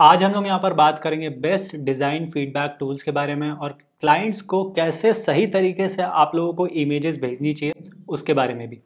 आज हम लोग यहाँ पर बात करेंगे बेस्ट डिज़ाइन फीडबैक टूल्स के बारे में और क्लाइंट्स को कैसे सही तरीके से आप लोगों को इमेजेस भेजनी चाहिए उसके बारे में भी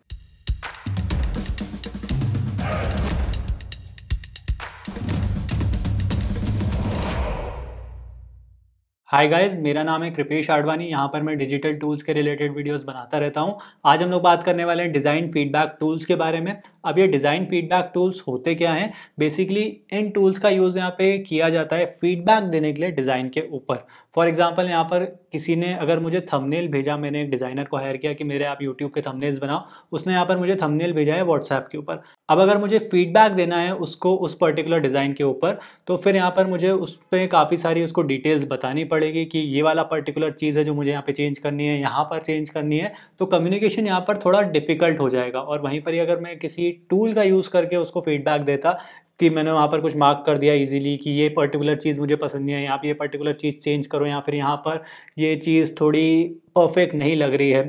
हाय गाइस मेरा नाम है कृपेश आडवाणी यहाँ पर मैं डिजिटल टूल्स के रिलेटेड वीडियोस बनाता रहता हूँ आज हम लोग बात करने वाले हैं डिज़ाइन फीडबैक टूल्स के बारे में अब ये डिज़ाइन फीडबैक टूल्स होते क्या हैं बेसिकली इन टूल्स का यूज़ यहाँ पे किया जाता है फीडबैक देने के लिए डिज़ाइन के ऊपर फॉर एग्जाम्पल यहाँ पर किसी ने अगर मुझे थंबनेल भेजा मैंने एक डिज़ाइनर को हायर किया कि मेरे आप यूट्यूब के थंबनेल्स बनाओ उसने यहाँ पर मुझे थंबनेल भेजा है व्हाट्सएप के ऊपर अब अगर मुझे फीडबैक देना है उसको उस पर्टिकुलर डिज़ाइन के ऊपर तो फिर यहाँ पर मुझे उस पर काफ़ी सारी उसको डिटेल्स बतानी पड़ेगी कि ये वाला पर्टिकुलर चीज़ है जो मुझे यहाँ पर चेंज करनी है यहाँ पर चेंज करनी है तो कम्युनिकेशन यहाँ पर थोड़ा डिफिकल्ट हो जाएगा और वहीं पर ही अगर मैं किसी टूल का यूज़ करके उसको फीडबैक देता कि मैंने वहाँ पर कुछ मार्क कर दिया इजीली कि ये पर्टिकुलर चीज़ मुझे पसंद नहीं है यहाँ पर ये पर्टिकुलर चीज़ चेंज करो या फिर यहाँ पर ये चीज़ थोड़ी परफेक्ट नहीं लग रही है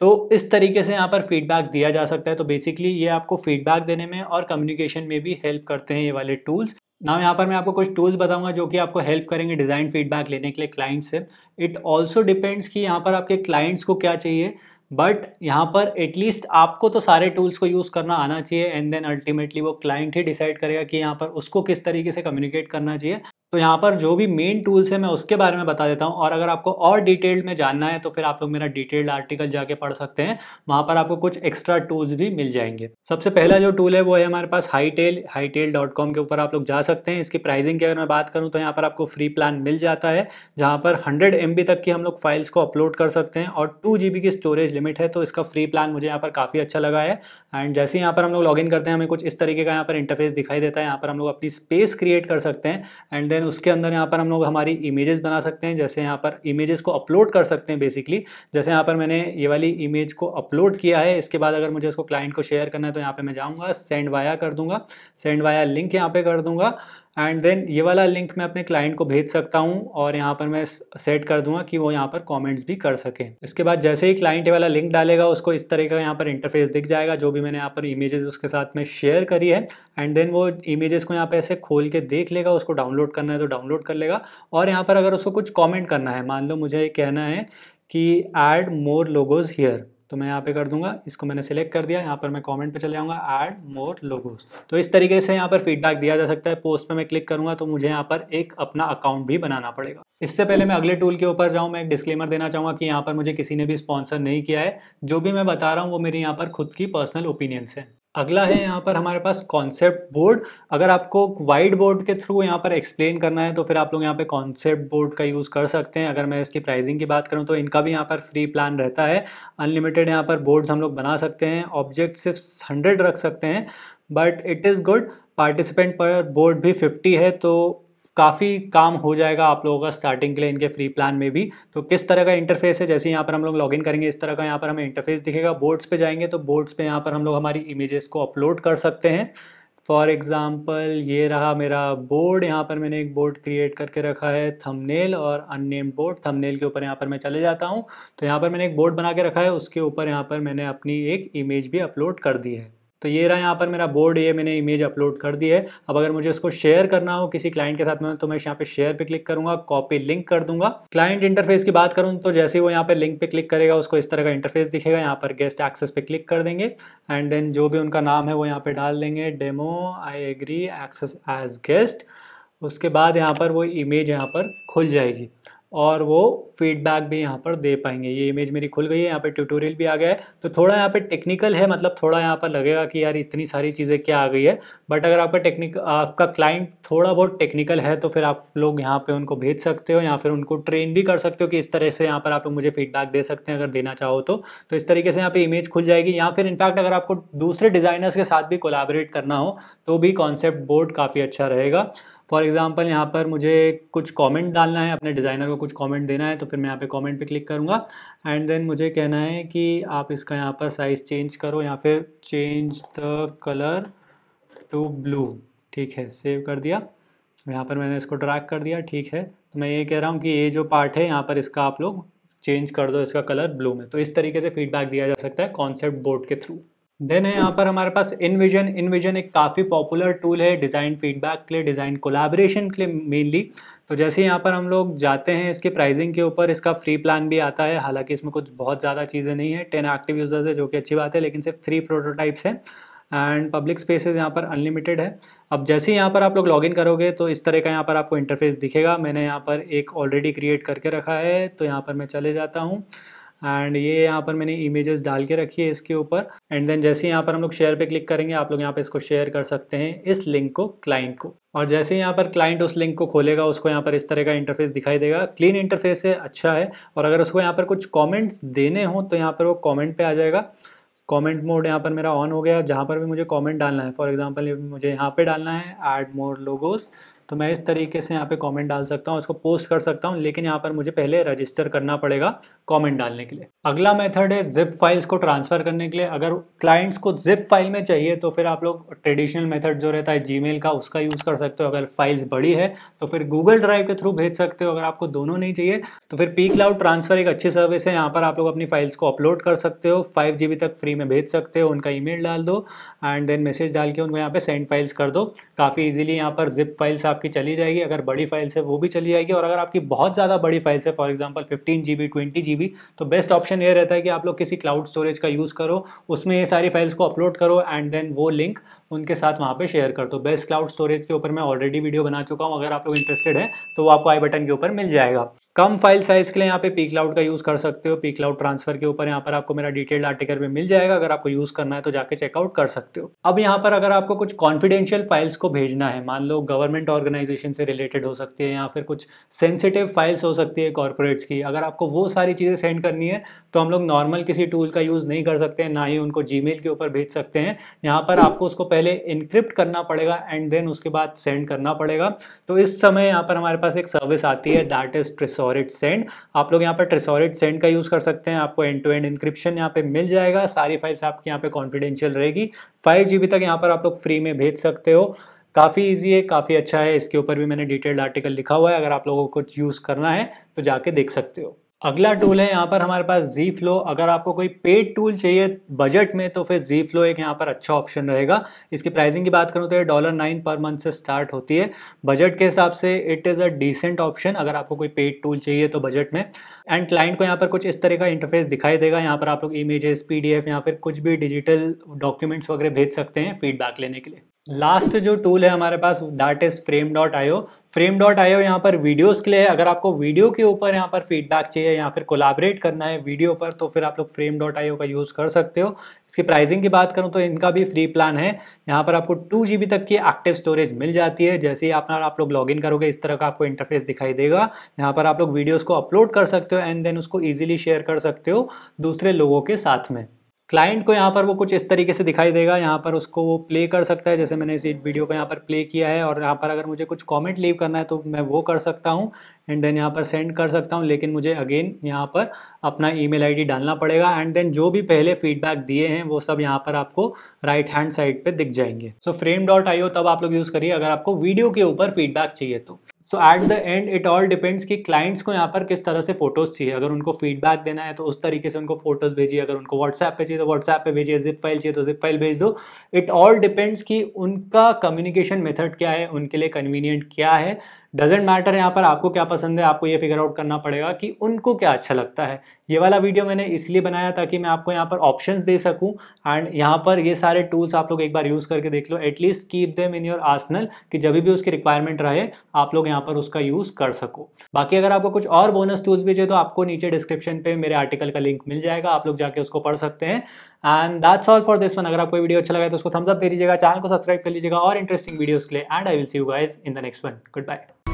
तो इस तरीके से यहाँ पर फीडबैक दिया जा सकता है तो बेसिकली ये आपको फीडबैक देने में और कम्युनिकेशन में भी हेल्प करते हैं ये वाले टूल्स ना यहाँ पर मैं आपको कुछ टूल्स बताऊंगा जो कि आपको हेल्प करेंगे डिज़ाइन फीडबैक लेने के लिए क्लाइंट से इट ऑल्सो डिपेंड्स कि यहाँ पर आपके क्लाइंट्स को क्या चाहिए बट यहाँ पर एटलीस्ट आपको तो सारे टूल्स को यूज़ करना आना चाहिए एंड देन अल्टीमेटली वो क्लाइंट ही डिसाइड करेगा कि यहाँ पर उसको किस तरीके से कम्युनिकेट करना चाहिए तो यहाँ पर जो भी मेन टूल्स है मैं उसके बारे में बता देता हूँ और अगर आपको और डिटेल्ड में जानना है तो फिर आप लोग मेरा डिटेल्ड आर्टिकल जाके पढ़ सकते हैं वहाँ पर आपको कुछ एक्स्ट्रा टूल्स भी मिल जाएंगे सबसे पहला जो टूल है वो है हमारे पास Hightail Hightail dot com के ऊपर आप लोग जा सकते हैं इसकी प्राइसिंग की अगर मैं बात करूँ तो यहाँ पर आपको फ्री प्लान मिल जाता है जहाँ पर हंड्रेड एम तक की हम लोग फाइल्स को अपलोड कर सकते हैं और टू की स्टोरेज लिमिट है तो इसका फ्री प्लान मुझे यहाँ पर काफ़ी अच्छा लगा है एंड जैसे यहाँ पर हम लोग इन करते हैं हमें कुछ इस तरीके का यहाँ पर इंटरफेस दिखाई देता है यहाँ पर हम लोग अपनी स्पेस क्रिएट कर सकते हैं एंड देन उसके अंदर यहाँ पर हम लोग हमारी इमेजेस बना सकते हैं जैसे यहाँ पर इमेजेस को अपलोड कर सकते हैं बेसिकली जैसे यहाँ पर मैंने ये वाली इमेज को अपलोड किया है इसके बाद अगर मुझे इसको क्लाइंट को शेयर करना है तो यहाँ पर मैं जाऊँगा सेंड वाया कर दूँगा सेंड वाया लिंक यहाँ पर कर दूँगा एंड देन ये वाला लिंक मैं अपने क्लाइंट को भेज सकता हूँ और यहाँ पर मैं सेट कर दूंगा कि वो यहाँ पर कमेंट्स भी कर सकें इसके बाद जैसे ही क्लाइंट ये वाला लिंक डालेगा उसको इस तरह का यहाँ पर इंटरफेस दिख जाएगा जो भी मैंने यहाँ पर इमेजेस उसके साथ में शेयर करी है एंड देन वो इमेजेस को यहाँ पर ऐसे खोल के देख लेगा उसको डाउनलोड करना है तो डाउनलोड कर लेगा और यहाँ पर अगर उसको कुछ कॉमेंट करना है मान लो मुझे कहना है कि एड मोर लोगोज़ हेयर तो मैं यहाँ पे कर दूंगा इसको मैंने सेलेक्ट कर दिया यहाँ पर मैं कमेंट पे चले जाऊँगा ऐड मोर लोगोस तो इस तरीके से यहाँ पर फीडबैक दिया जा सकता है पोस्ट पे मैं क्लिक करूँगा तो मुझे यहाँ पर एक अपना अकाउंट भी बनाना पड़ेगा इससे पहले मैं अगले टूल के ऊपर जाऊँ मैं एक डिस्क्लेमर देना चाहूँगा कि यहाँ पर मुझे किसी ने भी स्पॉन्सर नहीं किया है जो भी मैं बता रहा हूँ वो मेरी यहाँ पर खुद की पर्सनल ओपिनियंस है अगला है यहाँ पर हमारे पास कॉन्सेप्ट बोर्ड अगर आपको वाइट बोर्ड के थ्रू यहाँ पर एक्सप्लेन करना है तो फिर आप लोग यहाँ पे कॉन्सेप्ट बोर्ड का यूज़ कर सकते हैं अगर मैं इसकी प्राइसिंग की बात करूँ तो इनका भी यहाँ पर फ्री प्लान रहता है अनलिमिटेड यहाँ पर बोर्ड्स हम लोग बना सकते हैं ऑब्जेक्ट सिर्फ हंड्रेड रख सकते हैं but it is good participant पर बोर्ड भी फिफ्टी है तो काफ़ी काम हो जाएगा आप लोगों का स्टार्टिंग के लिए इनके फ्री प्लान में भी तो किस तरह का इंटरफेस है जैसे यहाँ पर हम लोग लॉगिन करेंगे इस तरह का यहाँ पर हमें इंटरफेस दिखेगा बोर्ड्स पे जाएंगे तो बोर्ड्स पे यहाँ पर हम लोग हमारी इमेजेस को अपलोड कर सकते हैं फॉर एग्ज़ाम्पल ये रहा मेरा बोर्ड यहाँ पर मैंने एक बोर्ड क्रिएट करके रखा है थमनेल और अननेम्ड बोर्ड थमनेल के ऊपर यहाँ पर मैं चले जाता हूँ तो यहाँ पर मैंने एक बोर्ड बना के रखा है उसके ऊपर यहाँ पर मैंने अपनी एक इमेज भी अपलोड कर दी है तो ये रहा यहाँ पर मेरा बोर्ड ये मैंने इमेज अपलोड कर दी है अब अगर मुझे इसको शेयर करना हो किसी क्लाइंट के साथ में तो मैं यहाँ पे शेयर पे क्लिक करूंगा कॉपी लिंक कर दूंगा क्लाइंट इंटरफेस की बात करूँ तो जैसे वो यहाँ पे लिंक पे क्लिक करेगा उसको इस तरह का इंटरफेस दिखेगा यहाँ पर गेस्ट एक्सेस पे क्लिक कर देंगे एंड देन जो भी उनका नाम है वो यहाँ पे डाल देंगे demo I agree access as guest उसके बाद यहाँ पर वो इमेज यहाँ पर खुल जाएगी और वो फीडबैक भी यहाँ पर दे पाएंगे ये इमेज मेरी खुल गई है यहाँ पे ट्यूटोरियल भी आ गया है तो थोड़ा यहाँ पे टेक्निकल है मतलब थोड़ा यहाँ पर लगेगा कि यार इतनी सारी चीज़ें क्या आ गई है बट अगर आपका टेक्निक आपका क्लाइंट थोड़ा बहुत टेक्निकल है तो फिर आप लोग यहाँ पे उनको भेज सकते हो या फिर उनको ट्रेन भी कर सकते हो कि इस तरह से यहाँ पर आप लोग मुझे फीडबैक दे सकते हैं अगर देना चाहो तो तो इस तरीके से यहाँ पर इमेज खुल जाएगी या फिर इनफैक्ट अगर आपको दूसरे डिज़ाइनर्स के साथ भी कोलाबरेट करना हो तो भी कॉन्सेप्ट बोर्ड काफ़ी अच्छा रहेगा फॉर एग्ज़ाम्पल यहाँ पर मुझे कुछ कॉमेंट डालना है अपने डिज़ाइनर को कुछ कॉमेंट देना है तो फिर मैं यहाँ पे कॉमेंट पे क्लिक करूँगा एंड देन मुझे कहना है कि आप इसका यहाँ पर साइज़ चेंज करो या फिर change the colour to blue ठीक है सेव कर दिया यहाँ पर मैंने इसको ड्रैग कर दिया ठीक है तो मैं ये कह रहा हूँ कि ये जो पार्ट है यहाँ पर इसका आप लोग चेंज कर दो इसका कलर ब्लू में तो इस तरीके से फीडबैक दिया जा सकता है कॉन्सेप्ट बोर्ड के थ्रू देन है यहाँ पर हमारे पास इनविजन इनविजन एक काफ़ी पॉपुलर टूल है डिज़ाइन फीडबैक के लिए डिज़ाइन कोलाब्रेशन के लिए मेनली तो जैसे यहाँ पर हम लोग जाते हैं इसके प्राइसिंग के ऊपर इसका फ्री प्लान भी आता है हालांकि इसमें कुछ बहुत ज़्यादा चीज़ें नहीं है टेन एक्टिव यूज़र्स है जो कि अच्छी बात है लेकिन सिर्फ थ्री प्रोटोटाइप्स हैं एंड पब्लिक स्पेसेस यहाँ पर अनलिमिटेड है अब जैसे ही यहाँ पर आप लोग लॉगिन करोगे तो इस तरह का यहाँ पर आपको इंटरफेस दिखेगा मैंने यहाँ पर एक ऑलरेडी क्रिएट करके रखा है तो यहाँ पर मैं चले जाता हूँ एंड ये यहाँ पर मैंने इमेजेस डाल के रखी है इसके ऊपर एंड देन जैसे यहाँ पर हम लोग शेयर पे क्लिक करेंगे आप लोग यहाँ पे इसको शेयर कर सकते हैं इस लिंक को क्लाइंट को और जैसे ही यहाँ पर क्लाइंट उस लिंक को खोलेगा उसको यहाँ पर इस तरह का इंटरफेस दिखाई देगा क्लीन इंटरफेस है अच्छा है और अगर उसको यहाँ पर कुछ कॉमेंट्स देने हों तो यहाँ पर वो कॉमेंट पर आ जाएगा कॉमेंट मोड यहाँ पर मेरा ऑन हो गया जहाँ पर भी मुझे कॉमेंट डालना है फॉर एग्जाम्पल मुझे यहाँ पर डालना है एड मोर लोगोस तो मैं इस तरीके से यहाँ पे कमेंट डाल सकता हूँ उसको पोस्ट कर सकता हूँ लेकिन यहाँ पर मुझे पहले रजिस्टर करना पड़ेगा कमेंट डालने के लिए अगला मेथड है जिप फाइल्स को ट्रांसफ़र करने के लिए अगर क्लाइंट्स को जिप फाइल में चाहिए तो फिर आप लोग ट्रेडिशनल मेथड जो रहता है जी का उसका यूज़ कर सकते हो अगर फाइल्स बड़ी है तो फिर गूगल ड्राइव के थ्रू भेज सकते हो अगर आपको दोनों नहीं चाहिए तो फिर पी क्लाउड ट्रांसफ़र एक अच्छी सर्विस है यहाँ पर आप लोग अपनी फाइल्स को अपलोड कर सकते हो फाइव तक फ्री में भेज सकते हो उनका ईमेल डाल दो एंड देन मैसेज डाल के उनको यहाँ पे सेंड फाइल्स कर दो काफ़ी इजिली यहाँ पर जिप फाइल्स आप आपकी चली जाएगी अगर बड़ी फाइल से वो भी चली जाएगी और अगर आपकी बहुत ज़्यादा बड़ी फाइल से for example fifteen G B twenty G B तो बेस्ट ऑप्शन ये रहता है कि आप लोग किसी क्लाउड स्टोरेज का यूज़ करो उसमें ये सारी फाइल्स को अपलोड करो एंड देन वो लिंक उनके साथ वहाँ पर शेयर कर दो बेस्ट क्लाउड स्टोरेज के ऊपर मैं ऑलरेडी वीडियो बना चुका हूँ अगर आप लोग इंटरेस्टेड हैं तो वो आपको आई बटन के ऊपर मिल जाएगा कम फाइल साइज के लिए यहाँ पे पी क्लाउड का यूज़ कर सकते हो पी क्लाउड ट्रांसफर के ऊपर यहाँ पर आपको मेरा डिटेल्ड आर्टिकल में मिल जाएगा अगर आपको यूज़ करना है तो जाके चेकआउट कर सकते हो अब यहाँ पर अगर आपको कुछ कॉन्फिडेंशियल फाइल्स को भेजना है मान लो गवर्नमेंट ऑर्गेनाइजेशन से रिलेटेड हो सकती है या फिर कुछ सेंसिटिव फाइल्स हो सकती है कॉर्पोरेट्स की अगर आपको वो सारी चीज़ें सेंड करनी है तो हम लोग नॉर्मल किसी टूल का यूज़ नहीं कर सकते हैं ना ही उनको जी के ऊपर भेज सकते हैं यहाँ पर आपको उसको पहले इनक्रिप्ट करना पड़ेगा एंड देन उसके बाद सेंड करना पड़ेगा तो इस समय यहाँ पर हमारे पास एक सर्विस आती है दैट इज़ ट्रिसो ट्रेसोरिट सेंड आप लोग यहाँ पर ट्रेसोरिट सेंड का यूज़ कर सकते हैं आपको एंड टू एंड इंक्रिप्शन यहाँ पे मिल जाएगा सारी फाइल्स आपके यहाँ पे कॉन्फिडेंशियल रहेगी फाइव जी तक यहाँ पर आप लोग फ्री में भेज सकते हो काफ़ी ईजी है काफ़ी अच्छा है इसके ऊपर भी मैंने डिटेल्ड आर्टिकल लिखा हुआ है अगर आप लोगों को कुछ यूज़ करना है तो जाके देख सकते हो अगला टूल है यहाँ पर हमारे पास जी फ्लो अगर आपको कोई पेड टूल चाहिए बजट में तो फिर जी फ्लो एक यहाँ पर अच्छा ऑप्शन रहेगा इसकी प्राइसिंग की बात करूँ तो ये डॉलर नाइन पर मंथ से स्टार्ट होती है बजट के हिसाब से it is a decent option अगर आपको कोई पेड टूल चाहिए तो बजट में एंड क्लाइंट को यहाँ पर कुछ इस तरह का इंटरफेस दिखाई देगा यहाँ पर आप लोग इमेजेस पी या फिर कुछ भी डिजिटल डॉक्यूमेंट्स वगैरह भेज सकते हैं फीडबैक लेने के लिए लास्ट जो टूल है हमारे पास that is frame dot IO frame dot IO यहाँ पर वीडियोस के लिए अगर आपको वीडियो के ऊपर यहाँ पर फीडबैक चाहिए या फिर कोलाबरेट करना है वीडियो पर तो फिर आप लोग फ्रेम डॉट आईओ का यूज़ कर सकते हो इसकी प्राइसिंग की बात करूँ तो इनका भी फ्री प्लान है यहाँ पर आपको टू जी तक की एक्टिव स्टोरेज मिल जाती है जैसे ही आप आप लोग लॉग करोगे इस तरह का आपको इंटरफेस दिखाई देगा यहाँ पर आप लोग वीडियोज़ को अपलोड कर सकते हो एंड देन उसको ईजिली शेयर कर सकते हो दूसरे लोगों के साथ में क्लाइंट को यहाँ पर वो कुछ इस तरीके से दिखाई देगा यहाँ पर उसको वो प्ले कर सकता है जैसे मैंने इस वीडियो को यहाँ पर प्ले किया है और यहाँ पर अगर मुझे कुछ कमेंट लीव करना है तो मैं वो कर सकता हूँ एंड देन यहाँ पर सेंड कर सकता हूँ लेकिन मुझे अगेन यहाँ पर अपना ईमेल आईडी डालना पड़ेगा एंड देन जो भी पहले फीडबैक दिए हैं वो सब यहाँ पर आपको राइट हैंड साइड पे दिख जाएंगे सो फ्रेम डॉट आई तब आप लोग यूज़ करिए अगर आपको वीडियो के ऊपर फीडबैक चाहिए तो so at the end it all depends कि क्लाइंट्स को यहाँ पर किस तरह से फोटोज चाहिए अगर उनको फीडबैक देना है तो उस तरीके से उनको फोटोज भेजिए अगर उनको व्हाट्सएप पे चाहिए तो व्हाट्सएप पे भेजिए जिप फाइल चाहिए तो जिप फाइल भेज दो इट ऑल डिपेंड्स कि उनका कम्युनिकेशन मेथड क्या है उनके लिए कन्वीनियंट क्या है डजेंट मैटर यहाँ पर आपको क्या पसंद है आपको ये फिगर आउट करना पड़ेगा कि उनको क्या अच्छा लगता है ये वाला वीडियो मैंने इसलिए बनाया ताकि मैं आपको यहाँ पर ऑप्शंस दे सकूँ एंड यहाँ पर ये सारे टूल्स आप लोग एक बार यूज़ करके देख लो at least keep them in your arsenal कि जब भी उसकी रिक्वायरमेंट रहे आप लोग यहाँ पर उसका यूज़ कर सको बाकी अगर आपको कुछ और बोनस टूल्स भी चाहिए तो आपको नीचे डिस्क्रिप्शन पर मेरे आर्टिकल का लिंक मिल जाएगा आप लोग जाके उसको पढ़ सकते हैं and that's all for this one अगर आपको वीडियो अच्छा लगा तो उसको थम्स अप दे दीजिएगा चैनल को सब्सक्राइब कर लीजिएगा और इंटरेस्टिंग वीडियोज़ के लिए and I will see you guys in the next one good bye